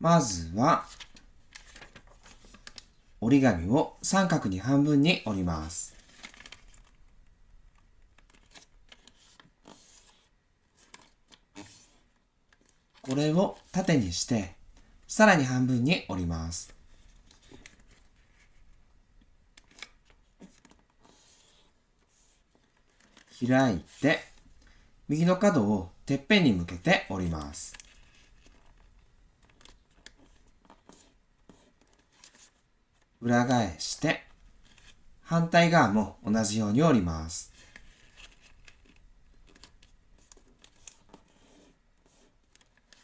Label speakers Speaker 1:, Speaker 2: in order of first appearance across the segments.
Speaker 1: まずは、折り紙を三角に半分に折ります。これを縦にして、さらに半分に折ります。開いて、右の角をてっぺんに向けて折ります。裏返して、反対側も同じように折ります。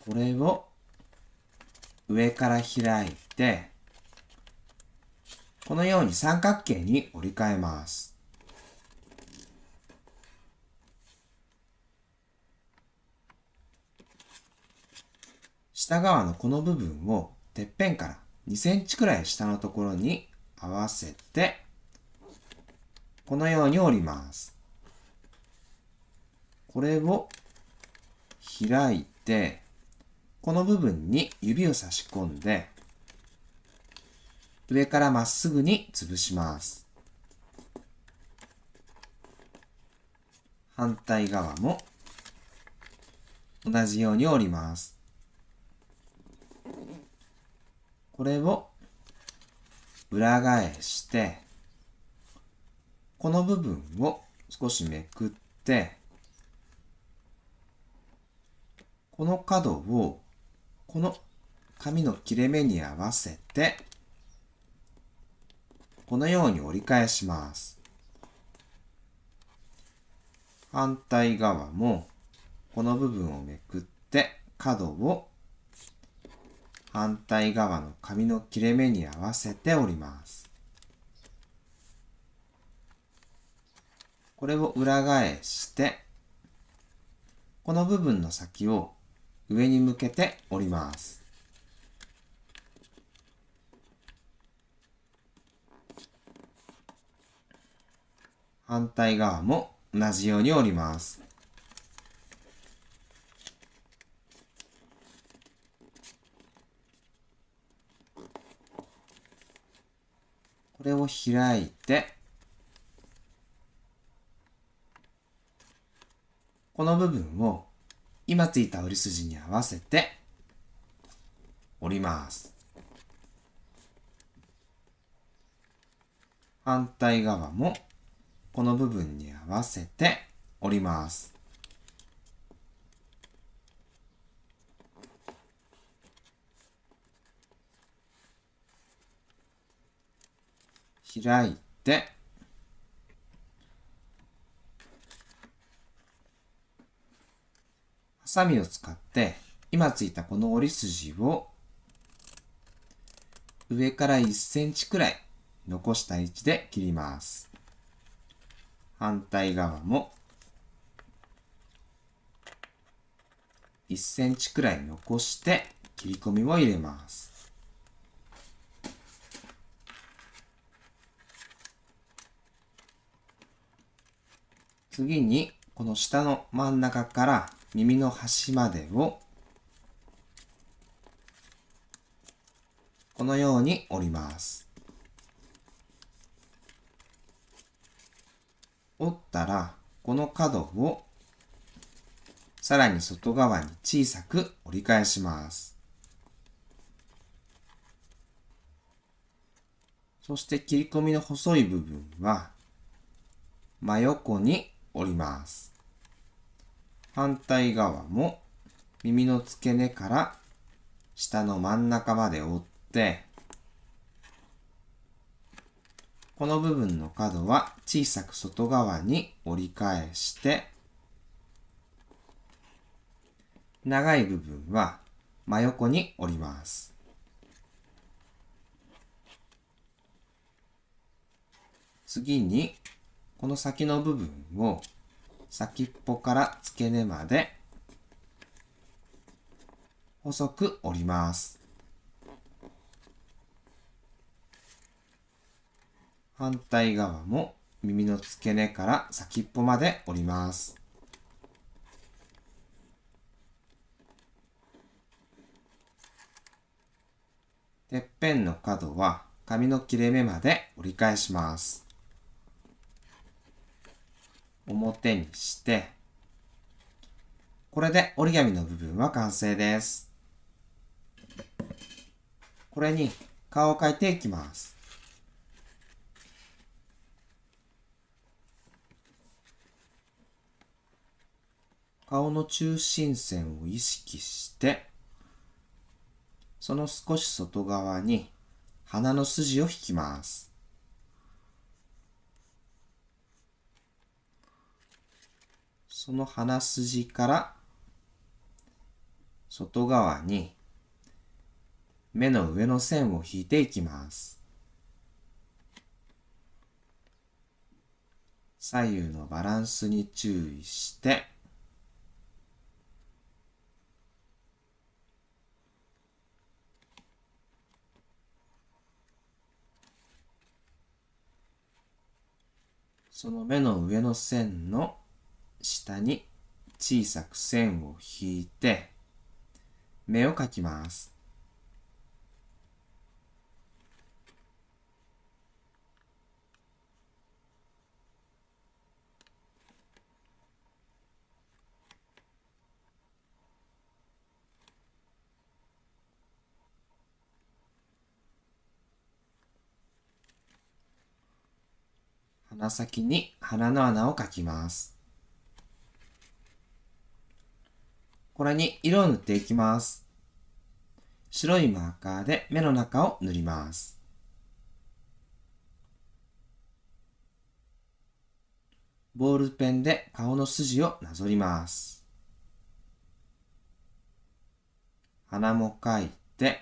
Speaker 1: これを上から開いて、このように三角形に折り替えます。下側のこの部分をてっぺんから2センチくらい下のところに合わせて、このように折ります。これを開いて、この部分に指を差し込んで、上からまっすぐに潰します。反対側も同じように折ります。これを裏返して、この部分を少しめくって、この角をこの紙の切れ目に合わせて、このように折り返します。反対側もこの部分をめくって角を反対側の髪の切れ目に合わせて折ります。これを裏返して、この部分の先を上に向けて折ります。反対側も同じように折ります。これを開いて、この部分を今ついた折り筋に合わせて折ります。反対側もこの部分に合わせて折ります。開いて、ハサミを使って、今ついたこの折り筋を、上から1センチくらい残した位置で切ります。反対側も1センチくらい残して切り込みを入れます。次に、この下の真ん中から耳の端までを、このように折ります。折ったら、この角を、さらに外側に小さく折り返します。そして切り込みの細い部分は、真横に折ります。反対側も耳の付け根から下の真ん中まで折って、この部分の角は小さく外側に折り返して、長い部分は真横に折ります。次にこの先の部分を先っぽから付け根まで細く折ります。反対側も耳の付け根から先っぽまで折ります。てっぺんの角は髪の切れ目まで折り返します。表にして、これで折り紙の部分は完成です。これに顔を描いていきます。顔の中心線を意識して、その少し外側に鼻の筋を引きます。その鼻筋から外側に目の上の線を引いていきます。左右のバランスに注意して、その目の上の線の下に小さく線を引いて目を描きます。鼻先に鼻の穴を描きます。これに色を塗っていきます。白いマーカーで目の中を塗ります。ボールペンで顔の筋をなぞります。鼻も描いて、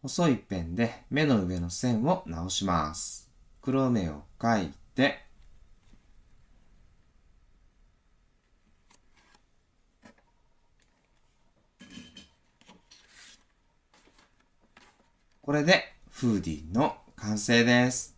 Speaker 1: 細いペンで目の上の線を直します。黒目を描いて、これでフーディーの完成です。